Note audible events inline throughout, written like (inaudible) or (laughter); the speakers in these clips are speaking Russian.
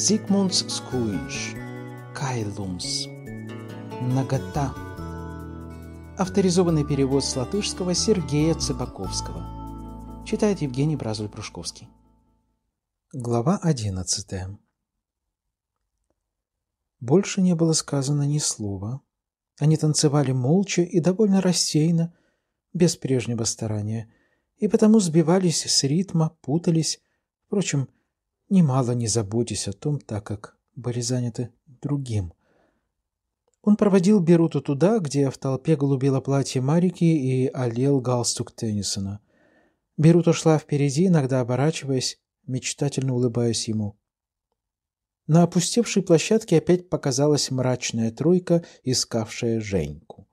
Zigmunds skūjiņš, kailums, нагота. Авторизованный перевод с латышского Сергея Цыбаковского. Читает Евгений Бразуль-Прушковский. Глава одиннадцатая. Больше не было сказано ни слова. Они танцевали молча и довольно рассеянно, без прежнего старания, и потому сбивались с ритма, путались. Впрочем, немало не заботясь о том, так как были заняты другим. Он проводил Беруту туда, где в толпе голубело платье Марики и олел галстук Теннисона. Берута шла впереди, иногда оборачиваясь, мечтательно улыбаясь ему. На опустевшей площадке опять показалась мрачная тройка, искавшая Женьку.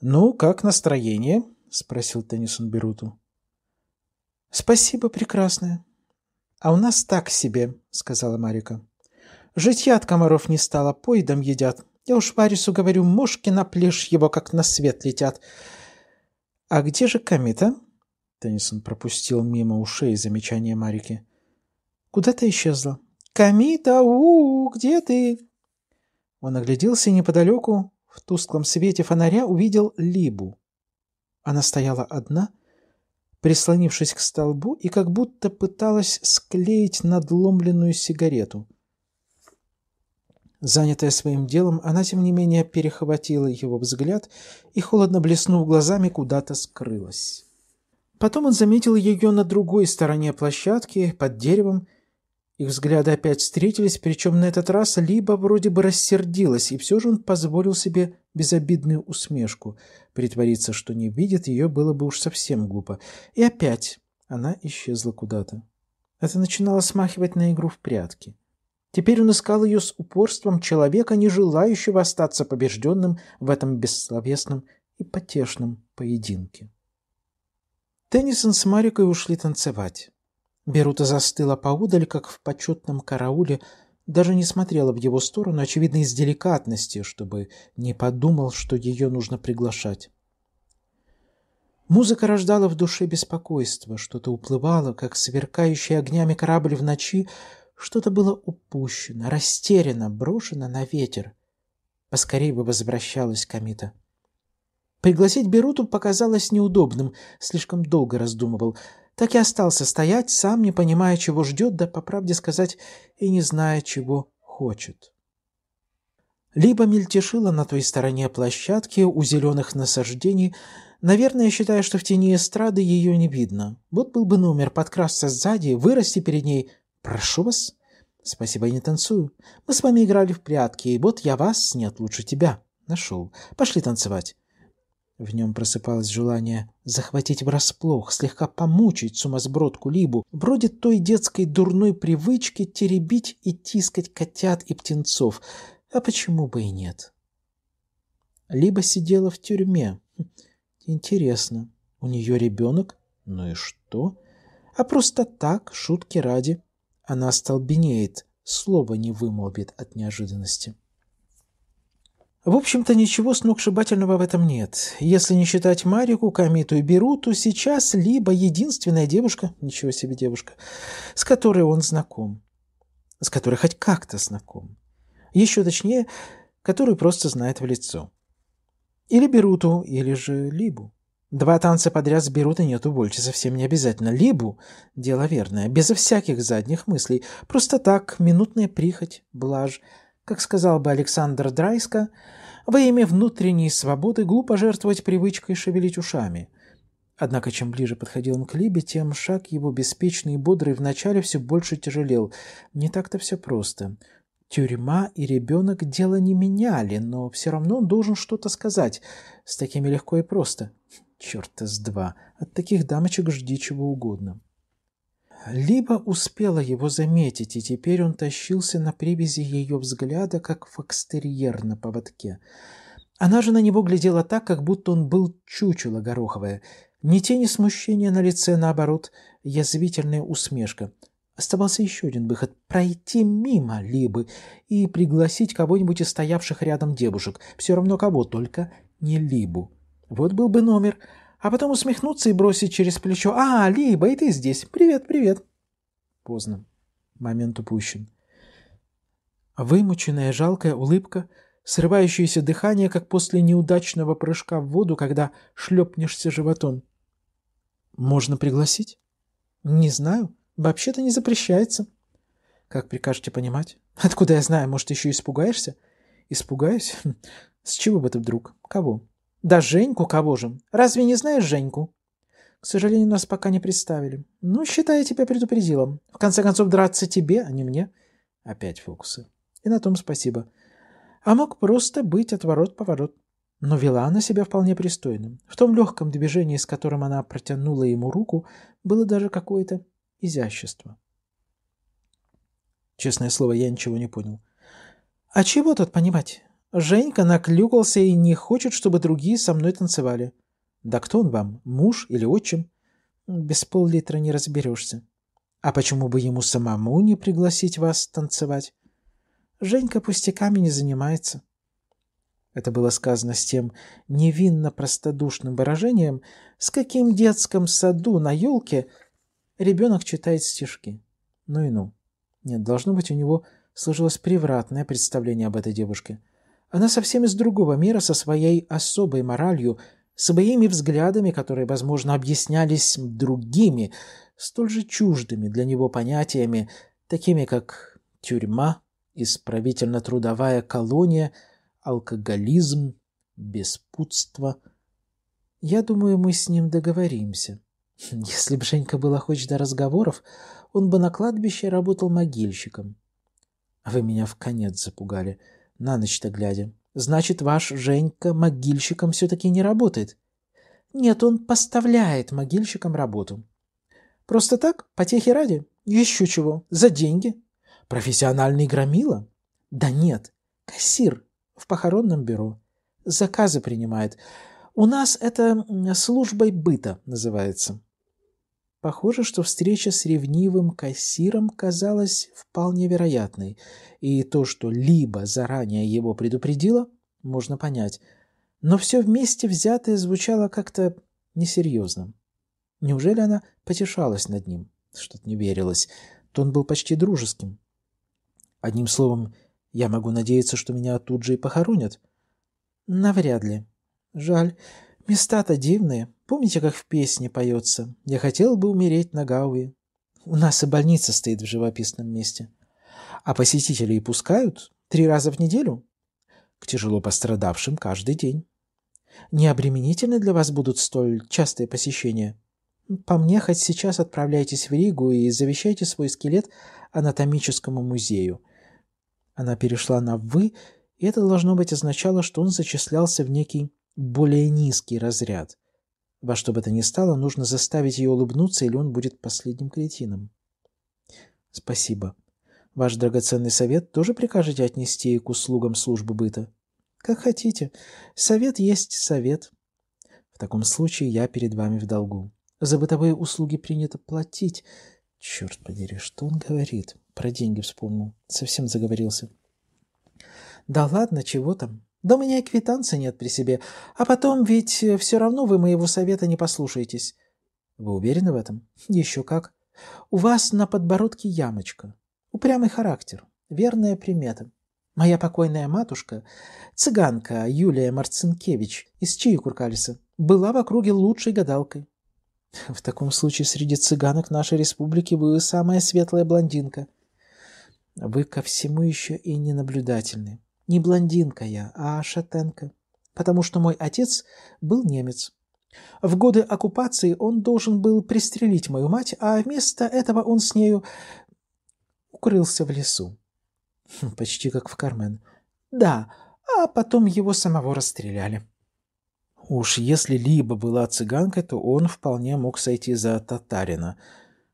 «Ну, как настроение?» — спросил Теннисон Беруту. «Спасибо, прекрасное», «А у нас так себе», — сказала Марика. «Жить я от комаров не стала, поедом едят. Я уж Варису говорю, мошки на плешь его, как на свет летят». «А где же комета?» Теннисон пропустил мимо ушей замечание Марики. «Куда ты исчезла?» «Комита, у, -у, -у где ты?» Он огляделся неподалеку, в тусклом свете фонаря увидел Либу. Она стояла одна — прислонившись к столбу и как будто пыталась склеить надломленную сигарету. Занятая своим делом, она, тем не менее, перехватила его взгляд и, холодно блеснув глазами, куда-то скрылась. Потом он заметил ее на другой стороне площадки, под деревом, их взгляды опять встретились, причем на этот раз Либа вроде бы рассердилась, и все же он позволил себе безобидную усмешку. Притвориться, что не видит, ее было бы уж совсем глупо. И опять она исчезла куда-то. Это начинало смахивать на игру в прятки. Теперь он искал ее с упорством человека, не желающего остаться побежденным в этом бессловесном и потешном поединке. Теннисон с Марикой ушли танцевать. Берута застыла поудаль, как в почетном карауле, даже не смотрела в его сторону, очевидно, из деликатности, чтобы не подумал, что ее нужно приглашать. Музыка рождала в душе беспокойство, что-то уплывало, как сверкающий огнями корабль в ночи, что-то было упущено, растеряно, брошено на ветер. Поскорей бы возвращалась Камита. Пригласить Беруту показалось неудобным, слишком долго раздумывал — так и остался стоять, сам не понимая, чего ждет, да, по правде сказать, и не зная, чего хочет. Либо мельтешила на той стороне площадки у зеленых насаждений, наверное, считая, что в тени эстрады ее не видно. Вот был бы номер подкрасться сзади, вырасти перед ней. «Прошу вас». «Спасибо, я не танцую. Мы с вами играли в прятки, и вот я вас, нет, лучше тебя, нашел. Пошли танцевать». В нем просыпалось желание захватить врасплох, слегка помучить сумасбродку Либу, вроде той детской дурной привычки теребить и тискать котят и птенцов. А почему бы и нет? Либо сидела в тюрьме. Хм, интересно, у нее ребенок? Ну и что? А просто так, шутки ради. Она остолбенеет, слова не вымолвит от неожиданности. В общем-то, ничего сногсшибательного в этом нет. Если не считать Марику, Камиту и Беруту, сейчас либо единственная девушка, ничего себе девушка, с которой он знаком, с которой хоть как-то знаком, еще точнее, которую просто знает в лицо. Или Беруту, или же Либу. Два танца подряд с Берута нету больше, совсем не обязательно. Либу – дело верное, безо всяких задних мыслей, просто так, минутная прихоть, блажь, как сказал бы Александр Драйска, во имя внутренней свободы глупо жертвовать привычкой шевелить ушами. Однако чем ближе подходил он к Либе, тем шаг его беспечный и бодрый вначале все больше тяжелел. Не так-то все просто. Тюрьма и ребенок дело не меняли, но все равно он должен что-то сказать. С такими легко и просто. Черт с два. От таких дамочек жди чего угодно. Либо успела его заметить, и теперь он тащился на привязи ее взгляда, как в фокстерьер на поводке. Она же на него глядела так, как будто он был чучело гороховое. Ни тени смущения на лице, наоборот, язвительная усмешка. Оставался еще один выход — пройти мимо либо и пригласить кого-нибудь из стоявших рядом девушек. Все равно кого, только не Либу. Вот был бы номер — а потом усмехнуться и бросить через плечо. «А, Либа, и ты здесь. Привет, привет!» Поздно. Момент упущен. Вымученная жалкая улыбка, срывающееся дыхание, как после неудачного прыжка в воду, когда шлепнешься животом. «Можно пригласить?» «Не знаю. Вообще-то не запрещается». «Как прикажете понимать?» «Откуда я знаю? Может, еще испугаешься?» «Испугаюсь? (laughs) С чего бы ты вдруг? Кого?» Да Женьку кого же? Разве не знаешь Женьку? К сожалению, нас пока не представили. Ну, считай, я тебя предупредила. В конце концов, драться тебе, а не мне. Опять фокусы. И на том спасибо. А мог просто быть отворот-поворот. Но вела она себя вполне пристойно. В том легком движении, с которым она протянула ему руку, было даже какое-то изящество. Честное слово, я ничего не понял. А чего тут понимать? Женька наклюкался и не хочет, чтобы другие со мной танцевали. Да кто он вам, муж или отчим? Без пол-литра не разберешься. А почему бы ему самому не пригласить вас танцевать? Женька пустяками не занимается. Это было сказано с тем невинно простодушным выражением, с каким в детском саду на елке ребенок читает стишки. Ну и ну. Нет, должно быть, у него сложилось превратное представление об этой девушке – она совсем из другого мира со своей особой моралью, своими взглядами, которые, возможно, объяснялись другими, столь же чуждыми для него понятиями, такими как тюрьма, исправительно-трудовая колония, алкоголизм, беспутство. Я думаю, мы с ним договоримся. (laughs) Если бы Женька был охоч до разговоров, он бы на кладбище работал могильщиком. Вы меня в конец запугали на ночь-то глядя. Значит, ваш Женька могильщиком все-таки не работает. Нет, он поставляет могильщикам работу. Просто так, потехи ради. Еще чего, за деньги. Профессиональный громила? Да нет, кассир в похоронном бюро. Заказы принимает. У нас это службой быта называется. Похоже, что встреча с ревнивым кассиром казалась вполне вероятной, и то, что Либо заранее его предупредила, можно понять. Но все вместе взятое звучало как-то несерьезным. Неужели она потешалась над ним? Что-то не верилось. Тон был почти дружеским. Одним словом, я могу надеяться, что меня тут же и похоронят? Навряд ли. Жаль. Места-то дивные. Помните, как в песне поется «Я хотел бы умереть на Гауе»? У нас и больница стоит в живописном месте. А посетителей пускают три раза в неделю? К тяжело пострадавшим каждый день. Не обременительны для вас будут столь частые посещения? По мне, хоть сейчас отправляйтесь в Ригу и завещайте свой скелет анатомическому музею. Она перешла на «вы», и это, должно быть, означало, что он зачислялся в некий более низкий разряд. Во что бы то ни стало, нужно заставить ее улыбнуться, или он будет последним кретином. Спасибо. Ваш драгоценный совет тоже прикажете отнести к услугам службы быта? Как хотите. Совет есть совет. В таком случае я перед вами в долгу. За бытовые услуги принято платить. Черт подери, что он говорит? Про деньги вспомнил. Совсем заговорился. Да ладно, чего там? Да у меня и квитанции нет при себе. А потом ведь э, все равно вы моего совета не послушаетесь. Вы уверены в этом? Еще как. У вас на подбородке ямочка. Упрямый характер. Верная примета. Моя покойная матушка, цыганка Юлия Марцинкевич из Чаекуркалиса, была в округе лучшей гадалкой. В таком случае среди цыганок нашей республики вы самая светлая блондинка. Вы ко всему еще и ненаблюдательны. Не блондинка я, а шатенка, потому что мой отец был немец. В годы оккупации он должен был пристрелить мою мать, а вместо этого он с нею укрылся в лесу. Хм, почти как в Кармен. Да, а потом его самого расстреляли. Уж если Либа была цыганкой, то он вполне мог сойти за татарина.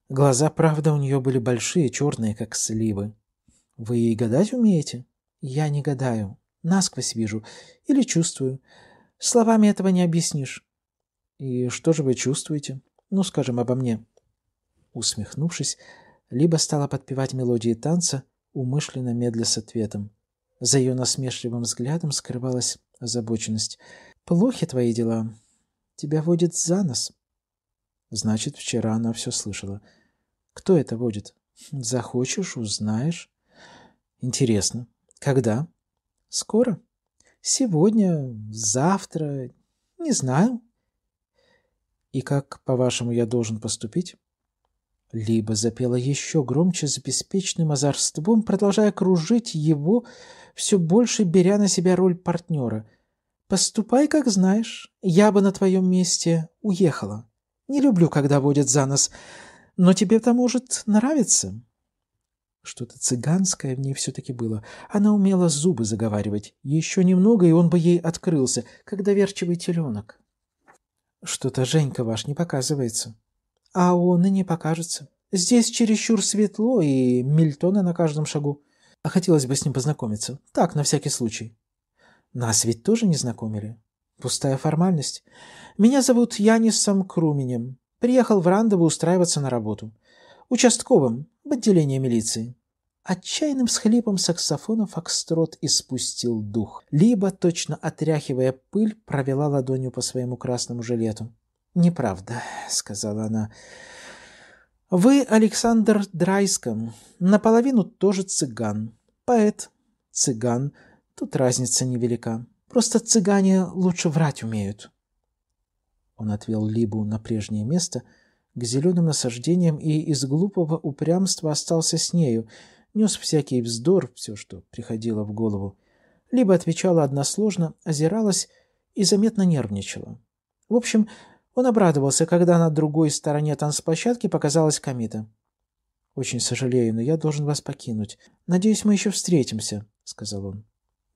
Глаза, правда, у нее были большие, черные, как сливы. «Вы и гадать умеете?» Я не гадаю. Насквозь вижу. Или чувствую. Словами этого не объяснишь. И что же вы чувствуете? Ну, скажем, обо мне. Усмехнувшись, Либо стала подпевать мелодии танца, умышленно медля с ответом. За ее насмешливым взглядом скрывалась озабоченность. «Плохи твои дела. Тебя водит за нос». Значит, вчера она все слышала. Кто это водит? Захочешь, узнаешь. Интересно. Когда? Скоро. Сегодня, завтра, не знаю. И как, по-вашему, я должен поступить? Либо запела еще громче с беспечным озорством, продолжая кружить его, все больше беря на себя роль партнера. «Поступай, как знаешь. Я бы на твоем месте уехала. Не люблю, когда водят за нос, но тебе-то может нравиться». Что-то цыганское в ней все-таки было. Она умела зубы заговаривать. Еще немного, и он бы ей открылся, как доверчивый теленок. Что-то Женька ваш не показывается. А он и не покажется. Здесь чересчур светло, и Мильтона на каждом шагу. А хотелось бы с ним познакомиться. Так, на всякий случай. Нас ведь тоже не знакомили. Пустая формальность. Меня зовут Янисом Круминем. Приехал в Рандово устраиваться на работу участковым в отделении милиции. Отчаянным схлипом саксофона Фокстрот испустил дух. Либо, точно отряхивая пыль, провела ладонью по своему красному жилету. «Неправда», — сказала она. «Вы, Александр Драйском, наполовину тоже цыган. Поэт, цыган, тут разница невелика. Просто цыгане лучше врать умеют». Он отвел Либу на прежнее место — к зеленым насаждениям и из глупого упрямства остался с нею, нес всякий вздор, все, что приходило в голову. Либо отвечала односложно, озиралась и заметно нервничала. В общем, он обрадовался, когда на другой стороне танцплощадки показалась комета. «Очень сожалею, но я должен вас покинуть. Надеюсь, мы еще встретимся», — сказал он.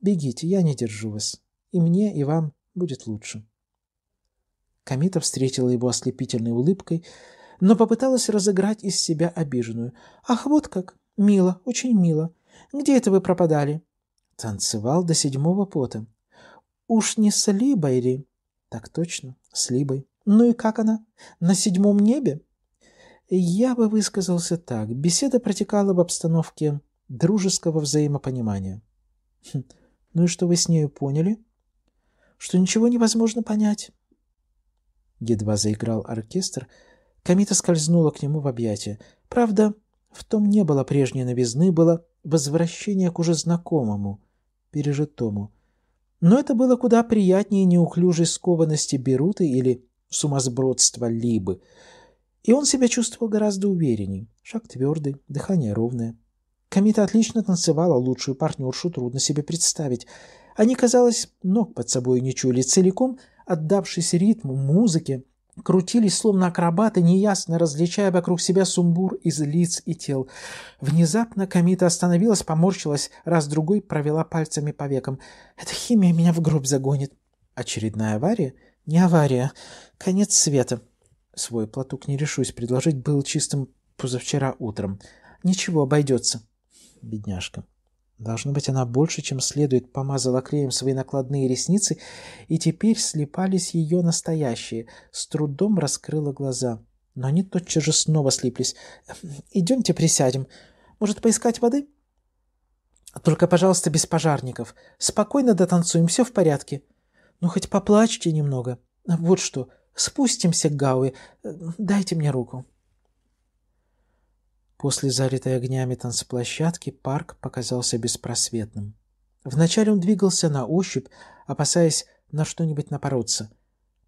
«Бегите, я не держу вас. И мне, и вам будет лучше». Комета встретила его ослепительной улыбкой, но попыталась разыграть из себя обиженную. «Ах, вот как! Мило, очень мило! Где это вы пропадали?» Танцевал до седьмого пота. «Уж не с Либой ли?» «Так точно, с Либой. Ну и как она? На седьмом небе?» Я бы высказался так. Беседа протекала в обстановке дружеского взаимопонимания. «Хм, «Ну и что вы с нею поняли?» «Что ничего невозможно понять». Едва заиграл оркестр, Камита скользнула к нему в объятия. Правда, в том не было прежней новизны, было возвращение к уже знакомому, пережитому. Но это было куда приятнее неуклюжей скованности Беруты или сумасбродства Либы. И он себя чувствовал гораздо уверенней. Шаг твердый, дыхание ровное. Камита отлично танцевала, лучшую партнершу трудно себе представить. Они, казалось, ног под собой не чули целиком – отдавшись ритму, музыке, крутились словно акробаты, неясно различая вокруг себя сумбур из лиц и тел. Внезапно Камита остановилась, поморщилась, раз-другой провела пальцами по векам. «Эта химия меня в гроб загонит». «Очередная авария?» «Не авария. Конец света». Свой платок не решусь предложить, был чистым позавчера утром. «Ничего, обойдется». Бедняжка. Должно быть, она больше, чем следует, помазала клеем свои накладные ресницы, и теперь слепались ее настоящие, с трудом раскрыла глаза. Но они тотчас же снова слиплись. «Идемте присядем. Может, поискать воды?» «Только, пожалуйста, без пожарников. Спокойно дотанцуем, все в порядке. Ну, хоть поплачьте немного. Вот что, спустимся к Гауэ. Дайте мне руку». После залитой огнями танцплощадки парк показался беспросветным. Вначале он двигался на ощупь, опасаясь на что-нибудь напороться.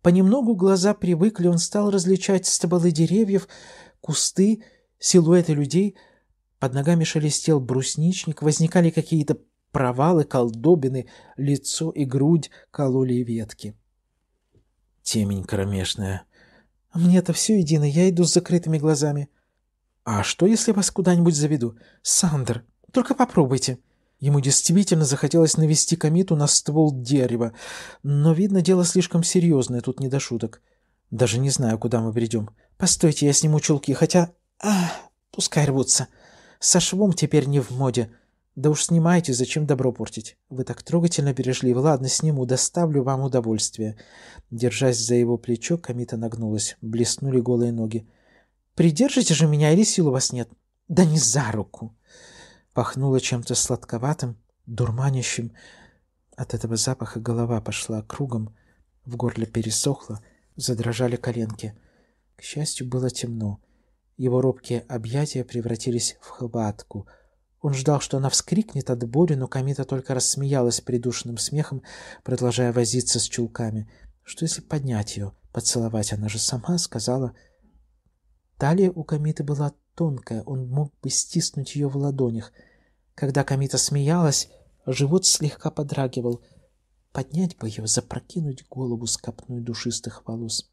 Понемногу глаза привыкли, он стал различать стволы деревьев, кусты, силуэты людей. Под ногами шелестел брусничник, возникали какие-то провалы, колдобины, лицо и грудь кололи ветки. Темень кромешная. Мне-то все едино, я иду с закрытыми глазами. «А что, если вас куда-нибудь заведу? Сандер, только попробуйте». Ему действительно захотелось навести комиту на ствол дерева, но, видно, дело слишком серьезное, тут не до шуток. Даже не знаю, куда мы придем. Постойте, я сниму чулки, хотя... а, пускай рвутся. Со швом теперь не в моде. Да уж снимайте, зачем добро портить? Вы так трогательно перешли. Ладно, сниму, доставлю вам удовольствие. Держась за его плечо, Камита нагнулась. Блеснули голые ноги. Придержите же меня, или сил у вас нет. Да не за руку. Пахнуло чем-то сладковатым, дурманящим. От этого запаха голова пошла кругом, в горле пересохло, задрожали коленки. К счастью, было темно. Его робкие объятия превратились в хватку. Он ждал, что она вскрикнет от боли, но Камита только рассмеялась придушенным смехом, продолжая возиться с чулками. Что если поднять ее, поцеловать? Она же сама сказала... Талия у Камиты была тонкая, он мог бы стиснуть ее в ладонях. Когда Камита смеялась, живот слегка подрагивал. Поднять бы ее, запрокинуть голову с копной душистых волос.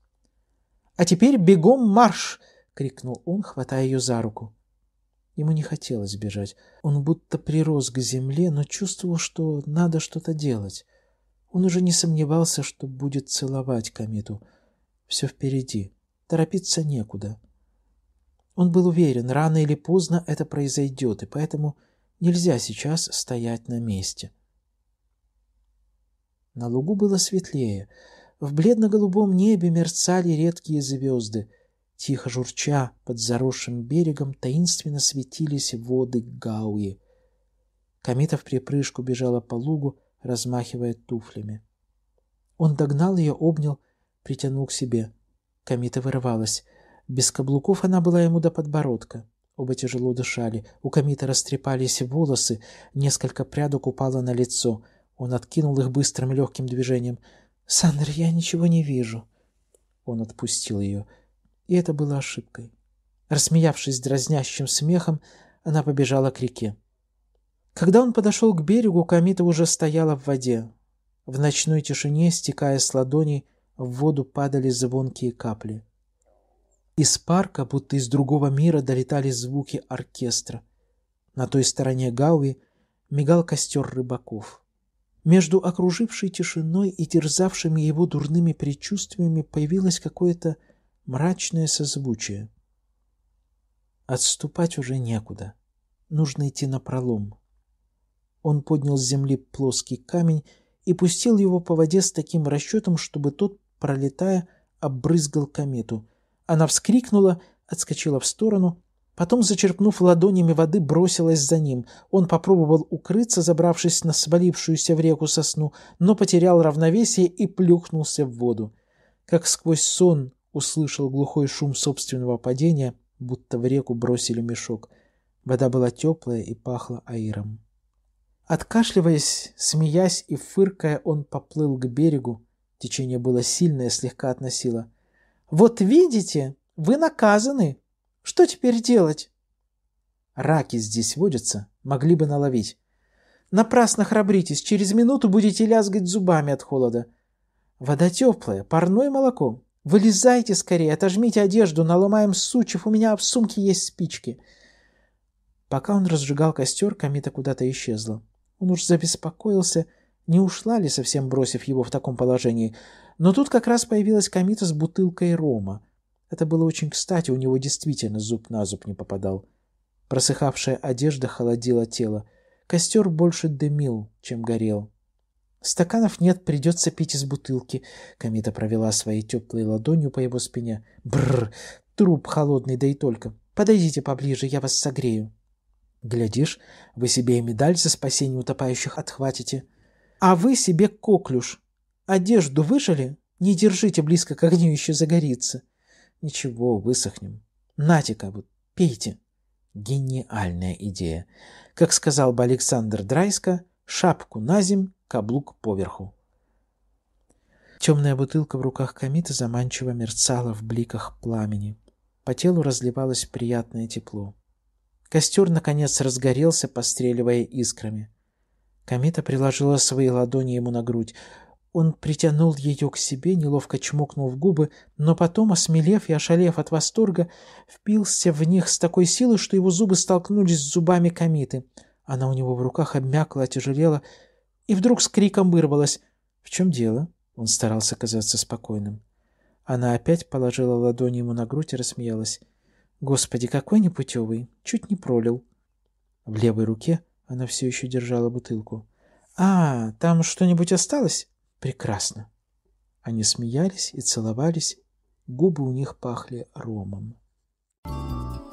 «А теперь бегом марш!» — крикнул он, хватая ее за руку. Ему не хотелось бежать. Он будто прирос к земле, но чувствовал, что надо что-то делать. Он уже не сомневался, что будет целовать Камиту. Все впереди. Торопиться некуда. Он был уверен, рано или поздно это произойдет, и поэтому нельзя сейчас стоять на месте. На лугу было светлее. В бледно-голубом небе мерцали редкие звезды. Тихо журча под заросшим берегом таинственно светились воды Гауи. Комета в припрыжку бежала по лугу, размахивая туфлями. Он догнал ее, обнял, притянул к себе. Комета вырвалась. Без каблуков она была ему до подбородка. Оба тяжело дышали, у Камита растрепались волосы, несколько прядок упало на лицо. Он откинул их быстрым легким движением. «Сандра, я ничего не вижу». Он отпустил ее, и это было ошибкой. Рассмеявшись дразнящим смехом, она побежала к реке. Когда он подошел к берегу, Камита уже стояла в воде. В ночной тишине, стекая с ладоней, в воду падали звонкие капли. Из парка, будто из другого мира, долетали звуки оркестра. На той стороне Гауи мигал костер рыбаков. Между окружившей тишиной и терзавшими его дурными предчувствиями появилось какое-то мрачное созвучие. Отступать уже некуда. Нужно идти напролом. Он поднял с земли плоский камень и пустил его по воде с таким расчетом, чтобы тот, пролетая, обрызгал комету. Она вскрикнула, отскочила в сторону, потом, зачерпнув ладонями воды, бросилась за ним. Он попробовал укрыться, забравшись на свалившуюся в реку сосну, но потерял равновесие и плюхнулся в воду. Как сквозь сон услышал глухой шум собственного падения, будто в реку бросили мешок. Вода была теплая и пахла аиром. Откашливаясь, смеясь и фыркая, он поплыл к берегу. Течение было сильное, слегка относило. Вот видите, вы наказаны. Что теперь делать? Раки здесь водятся, могли бы наловить. Напрасно храбритесь, через минуту будете лязгать зубами от холода. Вода теплая, парное молоко. Вылезайте скорее, отожмите одежду, наломаем сучьев, у меня в сумке есть спички. Пока он разжигал костер, Камита куда-то исчезла. Он уж забеспокоился, не ушла ли совсем, бросив его в таком положении, но тут как раз появилась Камита с бутылкой рома. Это было очень кстати, у него действительно зуб на зуб не попадал. Просыхавшая одежда холодила тело. Костер больше дымил, чем горел. «Стаканов нет, придется пить из бутылки», — Камита провела своей теплой ладонью по его спине. Бррр, труп холодный, да и только. Подойдите поближе, я вас согрею». «Глядишь, вы себе и медаль за спасение утопающих отхватите, а вы себе коклюш», Одежду выжили? Не держите близко к огню, еще загорится. Ничего, высохнем. Натика, вот, пейте. Гениальная идея. Как сказал бы Александр Драйска, шапку на зим, каблук поверху. Темная бутылка в руках Камита заманчиво мерцала в бликах пламени. По телу разливалось приятное тепло. Костер, наконец, разгорелся, постреливая искрами. Камита приложила свои ладони ему на грудь. Он притянул ее к себе, неловко чмокнул в губы, но потом, осмелев и ошалев от восторга, впился в них с такой силой, что его зубы столкнулись с зубами комиты. Она у него в руках обмякла, отяжелела и вдруг с криком вырвалась. «В чем дело?» Он старался казаться спокойным. Она опять положила ладони ему на грудь и рассмеялась. «Господи, какой непутевый! Чуть не пролил!» В левой руке она все еще держала бутылку. «А, там что-нибудь осталось?» Прекрасно. Они смеялись и целовались, губы у них пахли ромом. Thank you.